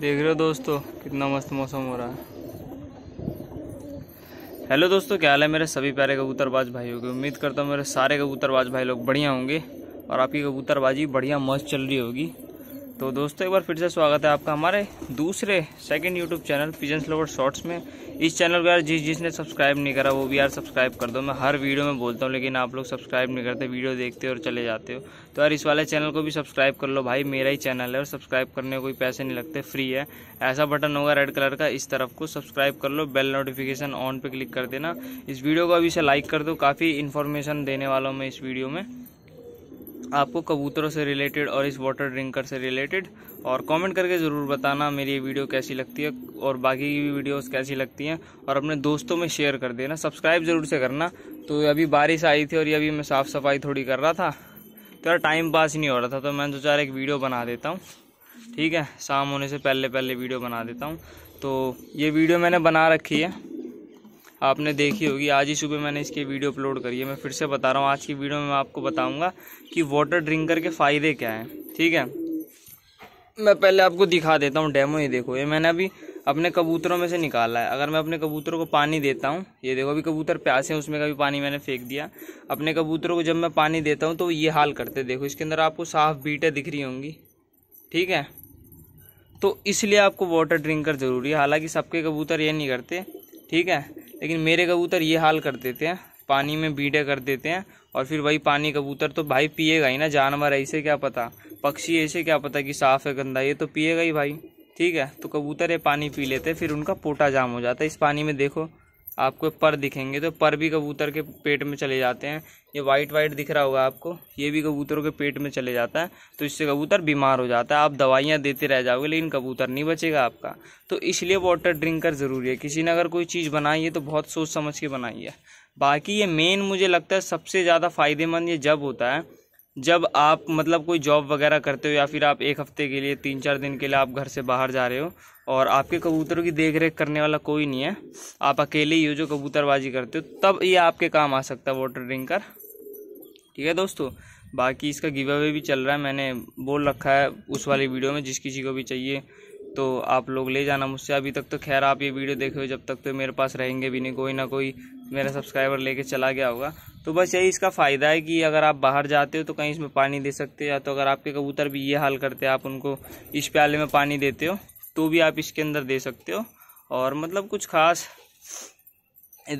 देख रहे हो दोस्तों कितना मस्त मौसम हो रहा है हेलो दोस्तों क्या हाल है मेरे सभी प्यारे कबूतरबाज भाइयों की उम्मीद करता हूँ मेरे सारे कबूतरबाज भाई लोग बढ़िया होंगे और आपकी कबूतरबाजी बढ़िया मस्त चल रही होगी तो दोस्तों एक बार फिर से स्वागत है आपका हमारे दूसरे second YouTube channel pigeon lover shorts में इस चैनल को यार जिस जिसने सब्सक्राइब नहीं करा वो भी यार सब्सक्राइब कर दो मैं हर वीडियो में बोलता हूँ लेकिन आप लोग सब्सक्राइब नहीं करते वीडियो देखते हो और चले जाते हो तो यार इस वाले चैनल को भी सब्सक्राइब कर लो भाई मेरा ही चैनल है और सब्सक्राइब करने कोई पैसे नहीं लगते फ्री है ऐसा बटन होगा रेड कलर का इस तरफ को सब्सक्राइब कर लो बेल नोटिफिकेशन ऑन पर क्लिक कर देना इस वीडियो को अभी से लाइक कर दो काफ़ी इन्फॉर्मेशन देने वाला हूँ मैं इस वीडियो में आपको कबूतरों से रिलेटेड और इस वाटर ड्रिंकर से रिलेटेड और कमेंट करके ज़रूर बताना मेरी ये वीडियो कैसी लगती है और बाकी की भी वीडियोस कैसी लगती हैं और अपने दोस्तों में शेयर कर देना सब्सक्राइब ज़रूर से करना तो अभी बारिश आई थी और ये अभी मैं साफ़ सफाई थोड़ी कर रहा था तो यार टाइम पास नहीं हो रहा था तो मैंने सोचा एक वीडियो बना देता हूँ ठीक है शाम होने से पहले पहले वीडियो बना देता हूँ तो ये वीडियो मैंने बना रखी है आपने देखी होगी आज ही सुबह मैंने इसकी वीडियो अपलोड करी है मैं फिर से बता रहा हूँ आज की वीडियो में मैं आपको बताऊँगा कि वाटर ड्रिंकर के फ़ायदे क्या हैं ठीक है मैं पहले आपको दिखा देता हूँ डेमो ये देखो ये मैंने अभी अपने कबूतरों में से निकाला है अगर मैं अपने कबूतरों को पानी देता हूँ ये देखो अभी कबूतर प्यासे हैं उसमें का भी पानी मैंने फेंक दिया अपने कबूतरों को जब मैं पानी देता हूँ तो ये हाल करते देखो इसके अंदर आपको साफ बीटें दिख रही होंगी ठीक है तो इसलिए आपको वाटर ड्रिंकर ज़रूरी है हालांकि सबके कबूतर ये नहीं करते ठीक है लेकिन मेरे कबूतर ये हाल कर देते हैं पानी में बीटे कर देते हैं और फिर वही पानी कबूतर तो भाई पिएगा ही ना जानवर ऐसे क्या पता पक्षी ऐसे क्या पता कि साफ़ है गंदा ये तो पिएगा ही भाई ठीक है तो कबूतर ये पानी पी लेते हैं फिर उनका पोटा जाम हो जाता है इस पानी में देखो आपको पर दिखेंगे तो पर भी कबूतर के पेट में चले जाते हैं ये वाइट वाइट दिख रहा होगा आपको ये भी कबूतरों के पेट में चले जाता है तो इससे कबूतर बीमार हो जाता है आप दवाइयाँ देते रह जाओगे लेकिन कबूतर नहीं बचेगा आपका तो इसलिए वाटर ड्रिंकर ज़रूरी है किसी ने अगर कोई चीज़ बनाई है तो बहुत सोच समझ के बनाई है बाकी ये मेन मुझे लगता है सबसे ज़्यादा फ़ायदेमंद ये जब होता है जब आप मतलब कोई जॉब वगैरह करते हो या फिर आप एक हफ्ते के लिए तीन चार दिन के लिए आप घर से बाहर जा रहे हो और आपके कबूतरों की देख रेख करने वाला कोई नहीं है आप अकेले ही हो जो कबूतरबाजी करते हो तब ये आपके काम आ सकता है वाटर ड्रिंकर ठीक है दोस्तों बाकी इसका गिव अवे भी चल रहा है मैंने बोल रखा है उस वाली वीडियो में जिस किसी को भी चाहिए तो आप लोग ले जाना मुझसे अभी तक तो खैर आप ये वीडियो देखे हो जब तक तो मेरे पास रहेंगे भी नहीं कोई ना कोई मेरा सब्सक्राइबर लेके चला गया होगा तो बस यही इसका फ़ायदा है कि अगर आप बाहर जाते हो तो कहीं इसमें पानी दे सकते हो या तो अगर आपके कबूतर भी ये हाल करते हैं आप उनको इस प्याले में पानी देते हो तो भी आप इसके अंदर दे सकते हो और मतलब कुछ खास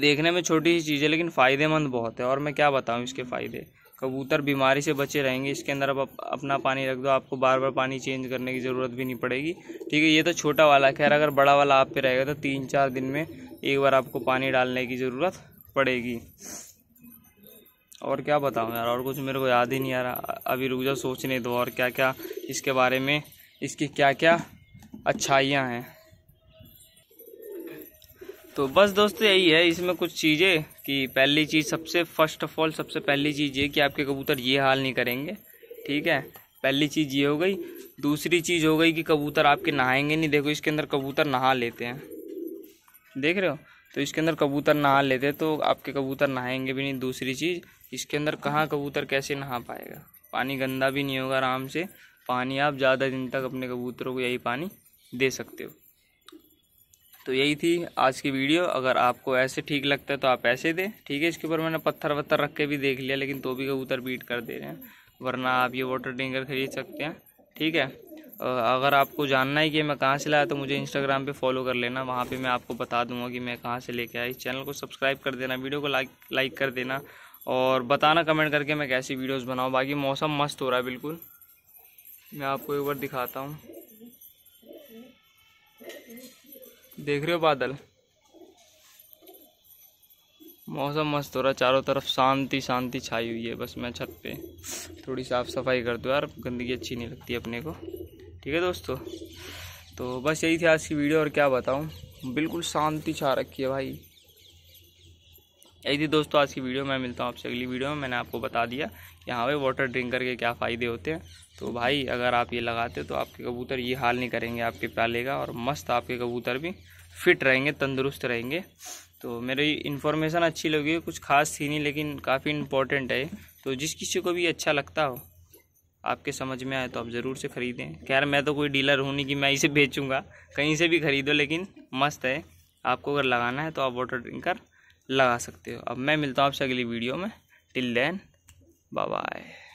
देखने में छोटी सी चीज़ है लेकिन फ़ायदेमंद बहुत है और मैं क्या बताऊँ इसके फ़ायदे कबूतर बीमारी से बचे रहेंगे इसके अंदर आप अपना पानी रख दो आपको बार बार पानी चेंज करने की ज़रूरत भी नहीं पड़ेगी ठीक है ये तो छोटा वाला खैर अगर बड़ा वाला आप पे रहेगा तो तीन चार दिन में एक बार आपको पानी डालने की ज़रूरत पड़ेगी और क्या बताऊँ यार और कुछ मेरे को याद ही नहीं आ रहा अभी रुक जाओ सोचने दो और क्या क्या इसके बारे में इसकी क्या क्या अच्छाइयाँ हैं तो बस दोस्तों यही है इसमें कुछ चीज़ें कि पहली चीज़ सबसे फर्स्ट ऑफ ऑल सबसे पहली चीज़ ये कि आपके कबूतर ये हाल नहीं करेंगे ठीक है पहली चीज़ ये हो गई दूसरी चीज़ हो गई कि कबूतर आपके नहाएंगे नहीं देखो इसके अंदर कबूतर नहा लेते हैं देख रहे हो तो इसके अंदर कबूतर नहा लेते हैं तो आपके कबूतर नहाएंगे भी नहीं दूसरी चीज़ इसके अंदर कहाँ कबूतर कैसे नहा पाएगा पानी गंदा भी नहीं होगा आराम से पानी आप ज़्यादा दिन तक अपने कबूतरों को यही पानी दे सकते हो तो यही थी आज की वीडियो अगर आपको ऐसे ठीक लगता है तो आप ऐसे दें ठीक है इसके ऊपर मैंने पत्थर वत्थर रख के भी देख लिया लेकिन तो भी कबूतर बीट कर दे रहे हैं वरना आप ये वाटर टेंकर खरीद सकते हैं ठीक है अगर आपको जानना है कि मैं कहाँ से लाया तो मुझे इंस्टाग्राम पे फॉलो कर लेना वहाँ पे मैं आपको बता दूंगा कि मैं कहाँ से लेके आया इस चैनल को सब्सक्राइब कर देना वीडियो को लाइक लाइक कर देना और बताना कमेंट करके मैं कैसी वीडियोस बनाऊँ बाकी मौसम मस्त हो रहा है बिल्कुल मैं आपको एक बार दिखाता हूँ देख रहे हो बादल मौसम मस्त हो रहा है चारों तरफ शांति शांति छाई हुई है बस मैं छत पे थोड़ी साफ़ सफाई कर दो यार गंदगी अच्छी नहीं लगती अपने को ठीक है दोस्तों तो बस यही थी आज की वीडियो और क्या बताऊँ बिल्कुल शांति छा रखी है भाई यदि दोस्तों आज की वीडियो में मिलता हूँ आपसे अगली वीडियो में मैंने आपको बता दिया कि हाँ भाई वाटर ड्रिंक करके क्या फ़ायदे होते हैं तो भाई अगर आप ये लगाते तो आपके कबूतर ये हाल नहीं करेंगे आपके का और मस्त आपके कबूतर भी फिट रहेंगे तंदुरुस्त रहेंगे तो मेरी इन्फॉर्मेशन अच्छी लगी कुछ खास थी नहीं लेकिन काफ़ी इम्पोर्टेंट है तो जिस किसी को भी अच्छा लगता हो आपके समझ में आए तो आप ज़रूर से ख़रीदें खैर मैं तो कोई डीलर हूँ नहीं कि मैं इसे बेचूँगा कहीं से भी ख़रीदो लेकिन मस्त है आपको अगर लगाना है तो आप वाटर ड्रिंकर लगा सकते हो अब मैं मिलता हूँ आपसे अगली वीडियो में टिल देन बाय